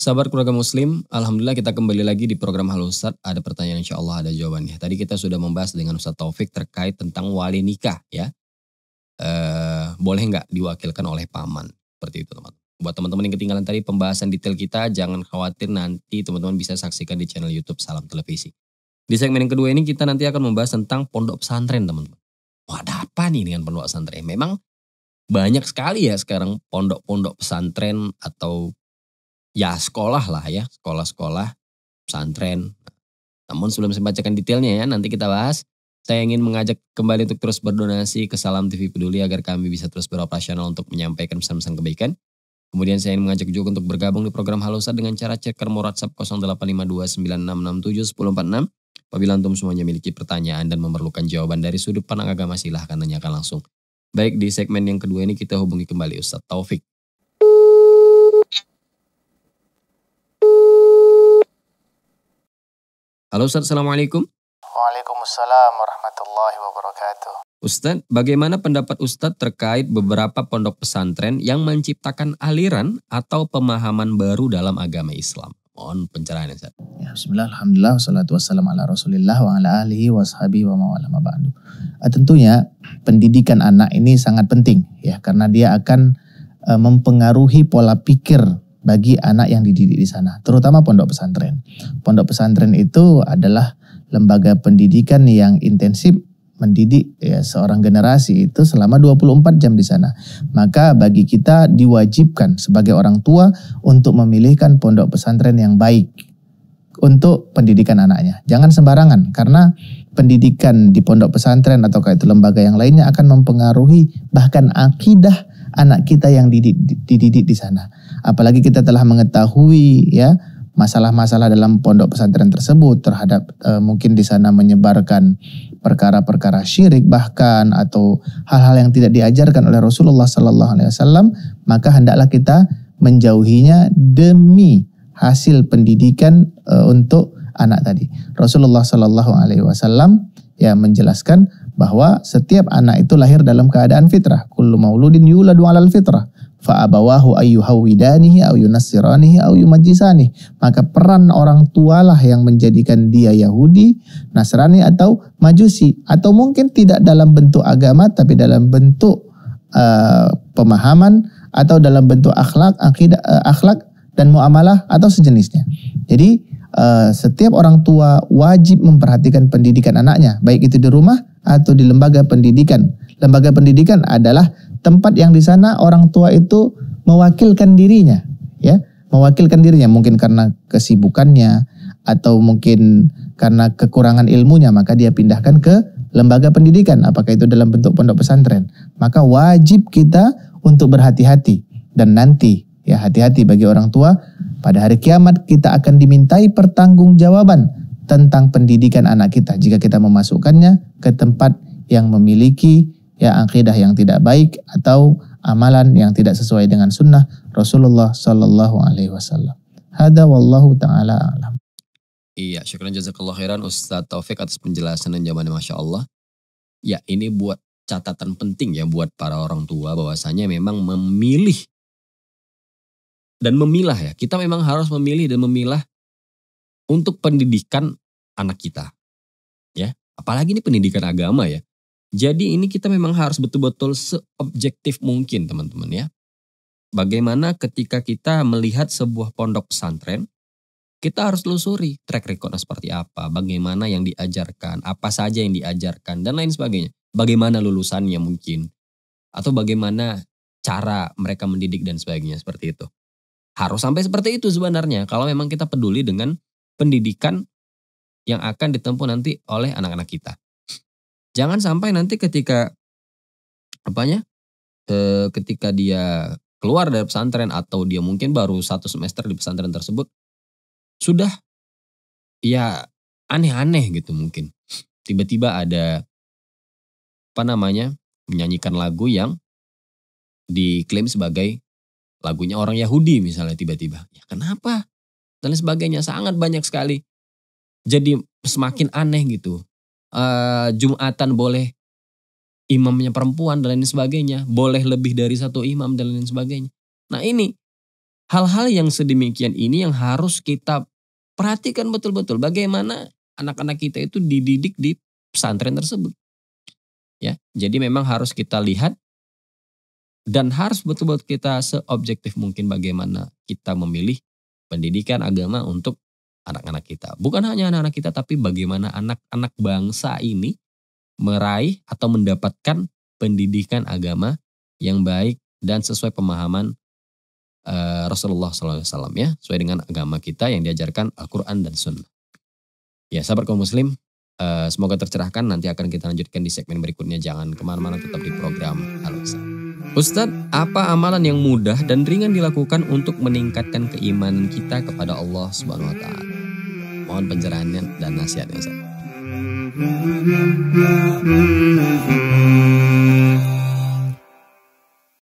Sahabat keluarga muslim, Alhamdulillah kita kembali lagi di program Halo Ustaz. Ada pertanyaan insya Allah ada jawabannya. Tadi kita sudah membahas dengan Ustaz Taufik terkait tentang wali nikah ya. E, boleh nggak diwakilkan oleh paman? Seperti itu teman-teman. Buat teman-teman yang ketinggalan tadi pembahasan detail kita, jangan khawatir nanti teman-teman bisa saksikan di channel Youtube Salam Televisi. Di segmen yang kedua ini kita nanti akan membahas tentang pondok pesantren teman-teman. Wah ada apa nih dengan pondok pesantren? Eh, memang banyak sekali ya sekarang pondok-pondok pesantren atau ya sekolah lah ya. Sekolah-sekolah pesantren. Namun sebelum saya bacakan detailnya ya nanti kita bahas. Saya ingin mengajak kembali untuk terus berdonasi ke Salam TV Peduli agar kami bisa terus beroperasional untuk menyampaikan pesan-pesan kebaikan. Kemudian saya ingin mengajak juga untuk bergabung di program Halosa dengan cara cek nomor WhatsApp 085296671046. Apabila antum semuanya memiliki pertanyaan dan memerlukan jawaban dari sudut pandang agama silahkan tanyakan langsung. Baik di segmen yang kedua ini kita hubungi kembali Ustadz Taufik. Halo Ustaz, Assalamualaikum. Waalaikumsalam warahmatullahi wabarakatuh. Ustaz, bagaimana pendapat Ustaz terkait beberapa pondok pesantren yang menciptakan aliran atau pemahaman baru dalam agama Islam? Mohon pencerahan Ustaz. Ya, bismillah, alhamdulillah, wassalatu wassalam ala rasulillah wa ala alihi wa sahabi wa mawalama ma'ba'du. Eh, tentunya pendidikan anak ini sangat penting ya karena dia akan eh, mempengaruhi pola pikir bagi anak yang dididik di sana, terutama pondok pesantren. Pondok pesantren itu adalah lembaga pendidikan yang intensif mendidik ya, seorang generasi itu selama 24 jam di sana. Maka bagi kita diwajibkan sebagai orang tua untuk memilihkan pondok pesantren yang baik untuk pendidikan anaknya. Jangan sembarangan karena pendidikan di pondok pesantren atau kayak itu lembaga yang lainnya akan mempengaruhi bahkan akidah anak kita yang dididik, dididik di sana. Apalagi kita telah mengetahui ya masalah-masalah dalam pondok pesantren tersebut terhadap e, mungkin di sana menyebarkan perkara-perkara syirik bahkan atau hal-hal yang tidak diajarkan oleh Rasulullah Sallallahu Alaihi Wasallam maka hendaklah kita menjauhinya demi hasil pendidikan e, untuk anak tadi. Rasulullah Sallallahu Alaihi Wasallam ya menjelaskan bahwa setiap anak itu lahir dalam keadaan fitrah. Kullu mauludin yuladu alal fitrah fa'abawahu ayyuhawidanihi au yunassiranihi Maka peran orang tualah yang menjadikan dia Yahudi, Nasrani atau Majusi. Atau mungkin tidak dalam bentuk agama tapi dalam bentuk uh, pemahaman atau dalam bentuk akhlak, uh, akhlak dan muamalah atau sejenisnya. Jadi uh, setiap orang tua wajib memperhatikan pendidikan anaknya, baik itu di rumah atau di lembaga pendidikan. Lembaga pendidikan adalah tempat yang di sana orang tua itu mewakilkan dirinya, ya, mewakilkan dirinya mungkin karena kesibukannya atau mungkin karena kekurangan ilmunya maka dia pindahkan ke lembaga pendidikan apakah itu dalam bentuk pondok pesantren. Maka wajib kita untuk berhati-hati dan nanti ya hati-hati bagi orang tua pada hari kiamat kita akan dimintai pertanggungjawaban tentang pendidikan anak kita jika kita memasukkannya ke tempat yang memiliki ya akidah yang tidak baik atau amalan yang tidak sesuai dengan sunnah Rasulullah Shallallahu Alaihi Wasallam. Hada wallahu taala alam. Iya, syukur jazakallah khairan Ustaz Taufik atas penjelasan dan jawabannya Masya Allah. Ya ini buat catatan penting ya buat para orang tua bahwasanya memang memilih dan memilah ya. Kita memang harus memilih dan memilah untuk pendidikan anak kita. Ya, apalagi ini pendidikan agama ya. Jadi ini kita memang harus betul-betul seobjektif mungkin teman-teman ya. Bagaimana ketika kita melihat sebuah pondok pesantren, kita harus telusuri track recordnya seperti apa, bagaimana yang diajarkan, apa saja yang diajarkan, dan lain sebagainya. Bagaimana lulusannya mungkin, atau bagaimana cara mereka mendidik dan sebagainya seperti itu. Harus sampai seperti itu sebenarnya kalau memang kita peduli dengan pendidikan yang akan ditempuh nanti oleh anak-anak kita. Jangan sampai nanti ketika apanya? E, ketika dia keluar dari pesantren atau dia mungkin baru satu semester di pesantren tersebut sudah ya aneh-aneh gitu mungkin. Tiba-tiba ada apa namanya? menyanyikan lagu yang diklaim sebagai lagunya orang Yahudi misalnya tiba-tiba. Ya kenapa? Dan sebagainya sangat banyak sekali. Jadi semakin aneh gitu. Eh, Jumatan boleh imamnya perempuan dan lain sebagainya, boleh lebih dari satu imam dan lain sebagainya. Nah ini hal-hal yang sedemikian ini yang harus kita perhatikan betul-betul bagaimana anak-anak kita itu dididik di pesantren tersebut. Ya, jadi memang harus kita lihat dan harus betul-betul kita seobjektif mungkin bagaimana kita memilih pendidikan agama untuk anak-anak kita. Bukan hanya anak-anak kita tapi bagaimana anak-anak bangsa ini meraih atau mendapatkan pendidikan agama yang baik dan sesuai pemahaman uh, Rasulullah SAW ya, sesuai dengan agama kita yang diajarkan Al-Quran dan Sunnah. Ya sahabat kaum muslim, uh, semoga tercerahkan nanti akan kita lanjutkan di segmen berikutnya. Jangan kemana-mana tetap di program Al-Quran. Ustadz, apa amalan yang mudah dan ringan dilakukan untuk meningkatkan keimanan kita kepada Allah Subhanahu wa taala? Mohon pencerahannya dan nasihatnya Ustadz.